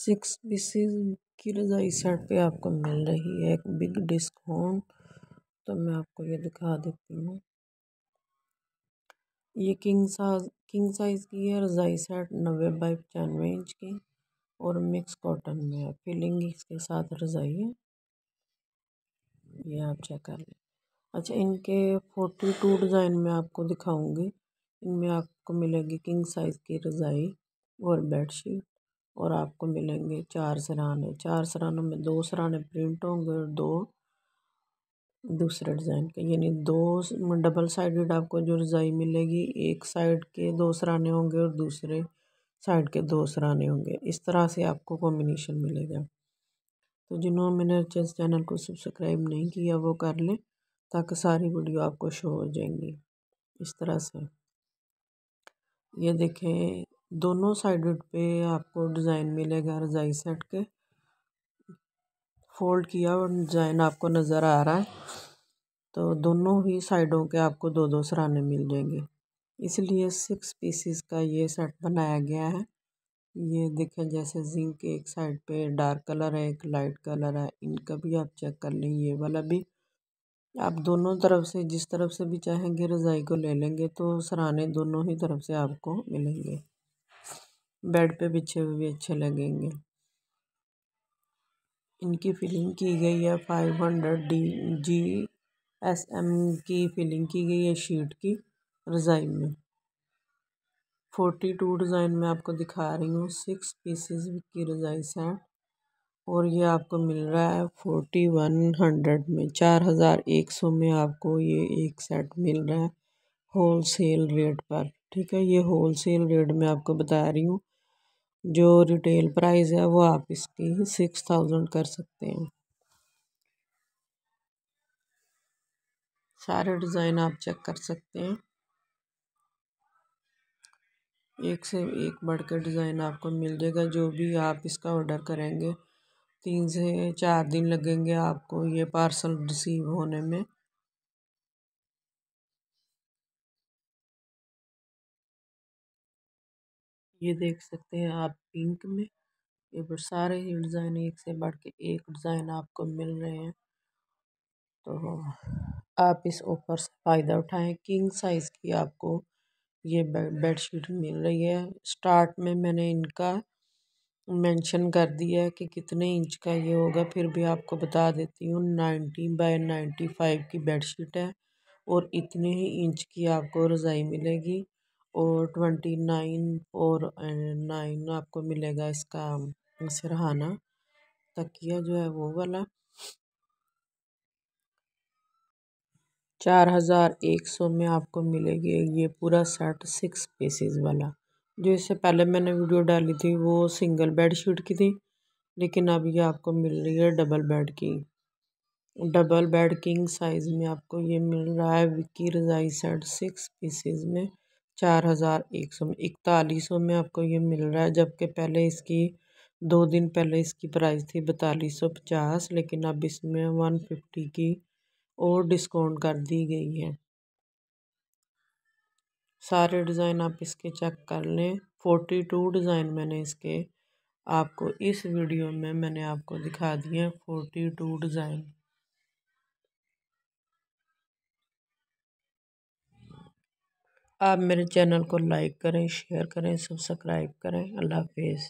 six PCs की रजाई set पे आपको मिल रही है एक बिग डिस्काउंट तो मैं आपको ये दिखा देती हूँ ये किंग साइज किंग साइज़ की है रजाई सेट नब्बे बाई पचानवे इंच की और मिक्स कॉटन में है फिलिंग इसके साथ रजाई है ये आप चेक कर लें अच्छा इनके फोर्टी टू डिज़ाइन में आपको दिखाऊंगी इनमें आपको मिलेगी किंग साइज़ की रजाई और बेडशीट और आपको मिलेंगे चार सराहने चार सराहनों में दो सराहने प्रिंट होंगे और दो दूसरे डिज़ाइन के यानी दो डबल साइडेड आपको जो रज़ाई मिलेगी एक साइड के दो सराहने होंगे और दूसरे साइड के दो सराहने होंगे इस तरह से आपको कॉम्बिनेशन मिलेगा तो जिन्होंने मैंने चेस चैनल को सब्सक्राइब नहीं किया वो कर लें ताकि सारी वीडियो आपको शो हो जाएंगी इस तरह से ये देखें दोनों साइड पे आपको डिज़ाइन मिलेगा रज़ाई सेट के फोल्ड किया हुआ डिज़ाइन आपको नज़र आ रहा है तो दोनों ही साइडों के आपको दो दो सराहने मिल जाएंगे इसलिए सिक्स पीसीस का ये सेट बनाया गया है ये देखें जैसे जिंक एक साइड पे डार्क कलर है एक लाइट कलर है इनका भी आप चेक कर लें ये वाला भी आप दोनों तरफ से जिस तरफ से भी चाहेंगे रज़ाई को ले लेंगे तो सराहने दोनों ही तरफ से आपको मिलेंगे बेड पे बिछे हुए भी अच्छे लगेंगे इनकी फिलिंग की गई है five hundred D G S M की फिलिंग की गई है शीट की डिज़ाइन में फोर्टी टू डिज़ाइन में आपको दिखा रही हूँ सिक्स पीसेस की डिज़ाइंस हैं और ये आपको मिल रहा है फोर्टी वन हंड्रेड में चार हज़ार एक सौ में आपको ये एक सेट मिल रहा है होल सेल रेट पर ठीक है ये होल सेल रेट में आपको बता रही हूँ जो रिटेल प्राइस है वो आप इसकी सिक्स थाउजेंड कर सकते हैं सारे डिज़ाइन आप चेक कर सकते हैं एक से एक बढ़कर डिज़ाइन आपको मिल जाएगा जो भी आप इसका ऑर्डर करेंगे तीन से चार दिन लगेंगे आपको ये पार्सल रिसीव होने में ये देख सकते हैं आप पिंक में ये सारे ही डिज़ाइन एक से बढ़ के एक डिज़ाइन आपको मिल रहे हैं तो आप इस ऑफर से फ़ायदा उठाएं किंग साइज़ की आपको ये बेड शीट मिल रही है स्टार्ट में मैंने इनका मेंशन कर दिया है कि कितने इंच का ये होगा फिर भी आपको बता देती हूँ नाइन्टी बाय नाइन्टी फाइव की बेड शीट है और इतने ही इंच की आपको रज़ाई मिलेगी और ट्वेंटी नाइन और नाइन आपको मिलेगा इसका सरहाना तकिया जो है वो वाला चार हज़ार एक सौ में आपको मिलेगी ये पूरा सेट सिक्स पीसेस वाला जो इससे पहले मैंने वीडियो डाली थी वो सिंगल बेड शीट की थी लेकिन अब ये आपको मिल रही है डबल बेड की डबल बेड किंग साइज़ में आपको ये मिल रहा है विकी रज़ाई सेट सिक्स पीसेस में चार हज़ार एक सौ में इकतालीस सौ में आपको ये मिल रहा है जबकि पहले इसकी दो दिन पहले इसकी प्राइस थी बतालीस सौ पचास लेकिन अब इसमें वन फिफ्टी की और डिस्काउंट कर दी गई है सारे डिज़ाइन आप इसके चेक कर लें फोर्टी टू डिज़ाइन मैंने इसके आपको इस वीडियो में मैंने आपको दिखा दिए हैं फोर्टी टू डिज़ाइन आप मेरे चैनल को लाइक करें शेयर करें सब्सक्राइब करें अल्लाह हाफिज़